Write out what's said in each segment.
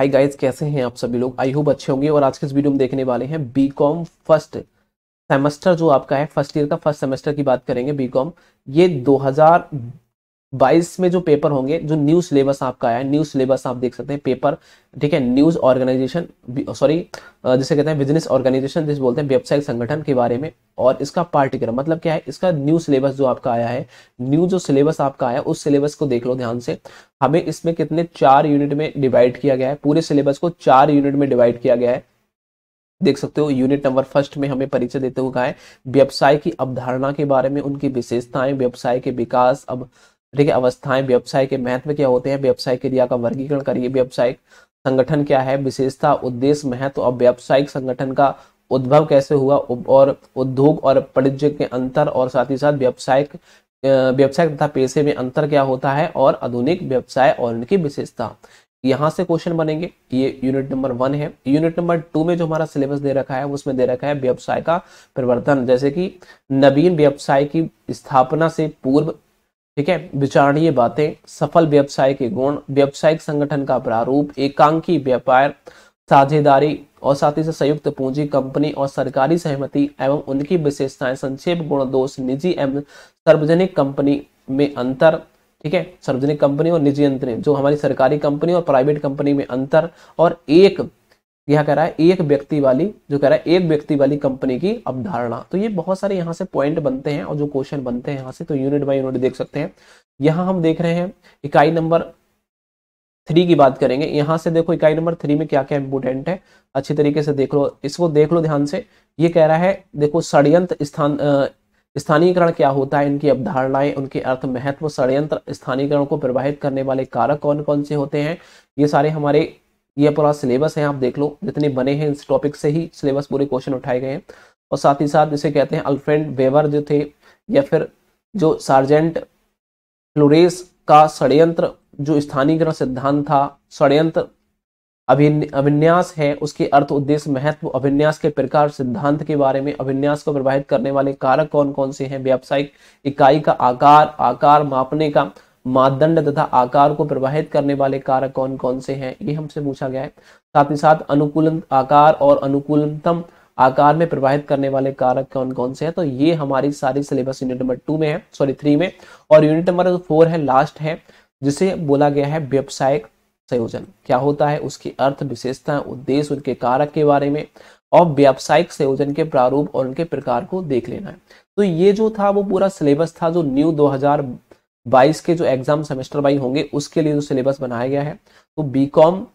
hi guys कैसे हैं आप सभी लोग आई होप अच्छे होंगे और आज के इस वीडियो में देखने वाले हैं बीकॉम फर्स्ट सेमेस्टर जो आपका है फर्स्ट ईयर का फर्स्ट सेमेस्टर की बात करेंगे बीकॉम ये बाईस में जो पेपर होंगे जो न्यू सिलेबस आपका आया है न्यू सिलेबस आप देख सकते हैं पेपर ठीक है न्यूज ऑर्गेनाइजेशन सॉरी जिसे कहते हैं बिजनेस ऑर्गेनाइजेशन जिसे बोलते हैं व्यवसायिक संगठन के बारे में और इसका पार्टिकुलर मतलब क्या है इसका न्यू सिलेबस जो आपका आया है न्यू जो सिलेबस आपका आया उस सिलेबस को देख लो ध्यान से हमें इसमें कितने चार यूनिट में डिवाइड किया गया है पूरे सिलेबस को चार यूनिट में डिवाइड किया गया है देख सकते हो यूनिट नंबर फर्स्ट में हमें परिचय देते हुए कहा है व्यवसाय की अवधारणा के बारे में उनकी विशेषताएं व्यवसाय के विकास अब ठीक है अवस्थाएं व्यवसाय के महत्व क्या होते हैं व्यवसाय क्रिया का वर्गीकरण करिए व्यवसायिक संगठन क्या है विशेषता उद्देश्य महत्व और व्यावसायिक संगठन का उद्भव कैसे हुआ और उद्योग और वाणिज्य के अंतर और साथ ही साथ व्यावसायिक व्यवसाय तथा पेशे में अंतर क्या होता है और आधुनिक व्यवसाय और उनकी विशेषता यहाँ से क्वेश्चन बनेंगे ये यूनिट नंबर वन है यूनिट नंबर टू में जो हमारा सिलेबस दे रखा है उसमें दे रखा है व्यवसाय का परिवर्तन जैसे कि नवीन व्यवसाय की स्थापना से पूर्व ठीक है विचारणीय बातें सफल व्यवसाय के गुण व्यवसायिक संगठन का प्रारूप एकांकी व्यापार साझेदारी और साथ ही से संयुक्त पूंजी कंपनी और सरकारी सहमति एवं उनकी विशेषताएं संक्षेप गुण दोष निजी एवं सार्वजनिक कंपनी में अंतर ठीक है सार्वजनिक कंपनी और निजी अंतरिम जो हमारी सरकारी कंपनी और प्राइवेट कंपनी में अंतर और एक यह कह रहा है एक व्यक्ति वाली जो कह रहा है एक व्यक्ति वाली कंपनी की अवधारणा तो ये बहुत सारे यहाँ से पॉइंट बनते हैं और जो क्वेश्चन बनते हैं यहाँ से तो यूनिट बाय यूनिट देख सकते हैं यहाँ हम देख रहे हैं इकाई नंबर थ्री की बात करेंगे यहाँ से देखो इकाई नंबर थ्री में क्या क्या इंपोर्टेंट है अच्छी तरीके से देख लो इसको देख लो ध्यान से ये कह रहा है देखो षडयंत्र स्थान स्थानीयकरण क्या होता है इनकी अवधारणाएं उनके अर्थ महत्व षडयंत्र स्थानीयकरण को प्रभावित करने वाले कारक कौन कौन से होते हैं ये सारे हमारे ये पूरा सिलेबस है आप देख लो जितने बने हैं इस टॉपिक से ही सिलेबस पूरे क्वेश्चन उठाए गए हैं और साथ ही साथ जिसे कहते हैं अल्फ्रेंड वेवर जो थे या फिर जो सार्जेंट फ्लोरेस का षडयंत्र जो स्थानीयकरण सिद्धांत था षडयंत्र अभिन्यास है उसके अर्थ उद्देश्य महत्व अभिन्यास के प्रकार सिद्धांत के बारे में अभिन्यास को प्रभावित करने वाले कारक कौन कौन से हैं व्यावसायिक इकाई का आकार आकार मापने का मापदंड तथा आकार को प्रभावित करने वाले कारक कौन कौन से हैं ये हमसे पूछा गया है साथ ही साथ अनुकूलन आकार और अनुकूलतम आकार में प्रभावित करने वाले कारक कौन कौन से हैं तो ये हमारी सारी सिलेबस यूनिट नंबर टू में है सॉरी थ्री में और यूनिट नंबर फोर है लास्ट है जिसे बोला गया है व्यावसायिक संयोजन क्या होता है उसकी अर्थ विशेषता उद्देश्य उनके कारक के बारे में और व्यावसायिक संयोजन के प्रारूप और उनके प्रकार को देख लेना है तो ये जो था वो पूरा सिलेबस था जो न्यू बाईस के जो एग्जाम सेमेस्टर वाइज होंगे उसके लिए जो सिलेबस बनाया गया है तो बी कॉम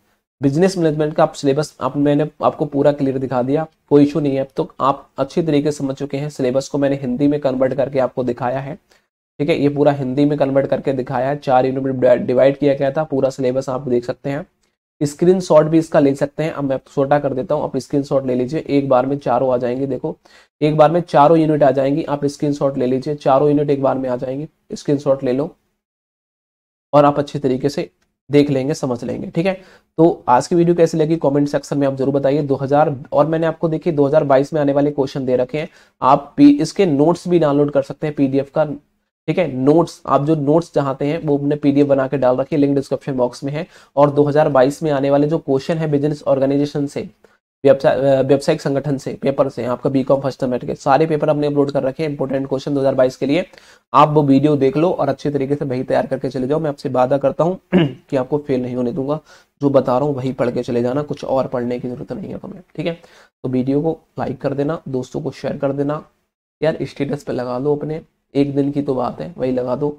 बिजनेस मैनेजमेंट का आप सिलेबस आप मैंने आपको पूरा क्लियर दिखा दिया कोई इशू नहीं है अब तो आप अच्छे तरीके से समझ चुके हैं सिलेबस को मैंने हिंदी में कन्वर्ट करके आपको दिखाया है ठीक है ये पूरा हिंदी में कन्वर्ट करके दिखाया है चार यूनिट में डिवाइड किया गया था पूरा सिलेबस आप देख सकते हैं स्क्रीन शॉट भी इसका ले सकते हैं अब मैं छोटा कर देता हूं आप स्क्रीन शॉट ले लीजिए एक बार में चारों आ जाएंगे देखो एक बार में चारों यूनिट आ जाएंगी आप स्क्रीन शॉट ले लीजिए चारों यूनिट एक बार में आ जाएंगे स्क्रीन शॉट ले लो और आप अच्छे तरीके से देख लेंगे समझ लेंगे ठीक है तो आज की वीडियो कैसी लगी कमेंट सेक्शन में आप जरूर बताइए 2000 और मैंने आपको देखिए 2022 में आने वाले क्वेश्चन दे रखे हैं आप इसके नोट्स भी डाउनलोड कर सकते हैं पीडीएफ का ठीक है नोट्स आप जो नोट्स चाहते हैं वो अपने पीडीएफ बना के डाल रखिए लिंक डिस्क्रिप्शन बॉक्स में है और 2022 में आने वाले जो क्वेश्चन है बिजनेस ऑर्गेनाइजेशन से व्यावसायिक संगठन से पेपर से आपका बी कॉम फर्स्ट सेमेस्टर के सारे पेपर हमने अपलोड कर रखे हैं इंपॉर्टेंट क्वेश्चन 2022 के लिए आप वो वीडियो देख लो और अच्छे तरीके से वही तैयार करके चले जाओ मैं आपसे वादा करता हूँ कि आपको फेल नहीं होने दूंगा जो बता रहा हूँ वही पढ़ के चले जाना कुछ और पढ़ने की जरूरत नहीं है हमें ठीक है तो वीडियो को लाइक कर देना दोस्तों को शेयर कर देना यार स्टेटस पे लगा लो अपने एक दिन की तो बात है वही लगा दो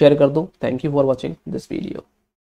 शेयर कर दो thank you for watching this video